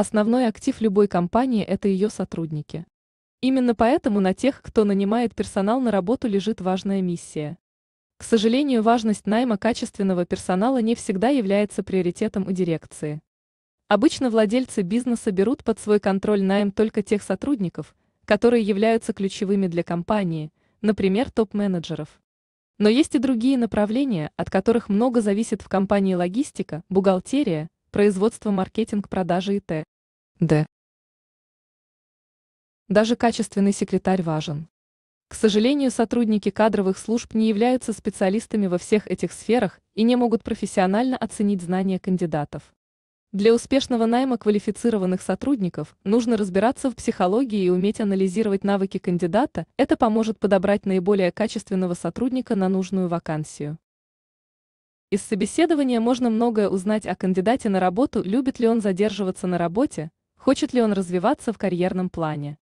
Основной актив любой компании – это ее сотрудники. Именно поэтому на тех, кто нанимает персонал на работу, лежит важная миссия. К сожалению, важность найма качественного персонала не всегда является приоритетом у дирекции. Обычно владельцы бизнеса берут под свой контроль найм только тех сотрудников, которые являются ключевыми для компании, например, топ-менеджеров. Но есть и другие направления, от которых много зависит в компании логистика, бухгалтерия, производство, маркетинг, продажи и т.д. Даже качественный секретарь важен. К сожалению, сотрудники кадровых служб не являются специалистами во всех этих сферах и не могут профессионально оценить знания кандидатов. Для успешного найма квалифицированных сотрудников нужно разбираться в психологии и уметь анализировать навыки кандидата, это поможет подобрать наиболее качественного сотрудника на нужную вакансию. Из собеседования можно многое узнать о кандидате на работу, любит ли он задерживаться на работе, хочет ли он развиваться в карьерном плане.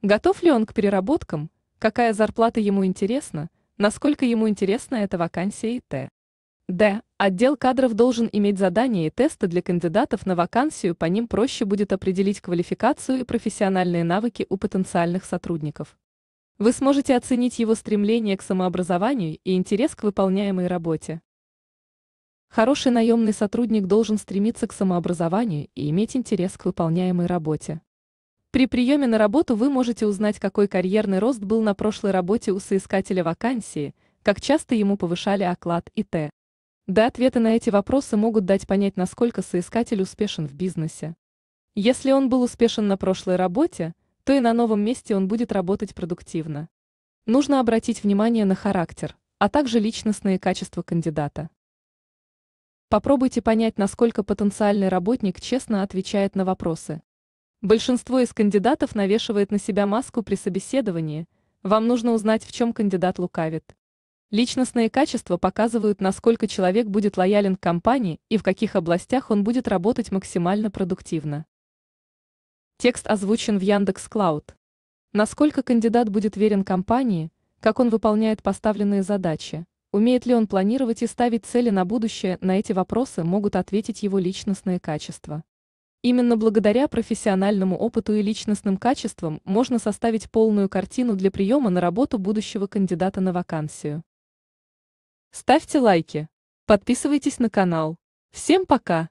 Готов ли он к переработкам, какая зарплата ему интересна, насколько ему интересна эта вакансия и т. Д. Отдел кадров должен иметь задания и тесты для кандидатов на вакансию, по ним проще будет определить квалификацию и профессиональные навыки у потенциальных сотрудников. Вы сможете оценить его стремление к самообразованию и интерес к выполняемой работе. Хороший наемный сотрудник должен стремиться к самообразованию и иметь интерес к выполняемой работе. При приеме на работу вы можете узнать, какой карьерный рост был на прошлой работе у соискателя вакансии, как часто ему повышали оклад и т. Да ответы на эти вопросы могут дать понять, насколько соискатель успешен в бизнесе. Если он был успешен на прошлой работе, то и на новом месте он будет работать продуктивно. Нужно обратить внимание на характер, а также личностные качества кандидата. Попробуйте понять, насколько потенциальный работник честно отвечает на вопросы. Большинство из кандидатов навешивает на себя маску при собеседовании. Вам нужно узнать, в чем кандидат лукавит. Личностные качества показывают, насколько человек будет лоялен к компании и в каких областях он будет работать максимально продуктивно. Текст озвучен в Яндекс Клауд. Насколько кандидат будет верен компании, как он выполняет поставленные задачи, Умеет ли он планировать и ставить цели на будущее, на эти вопросы могут ответить его личностные качества. Именно благодаря профессиональному опыту и личностным качествам можно составить полную картину для приема на работу будущего кандидата на вакансию. Ставьте лайки. Подписывайтесь на канал. Всем пока!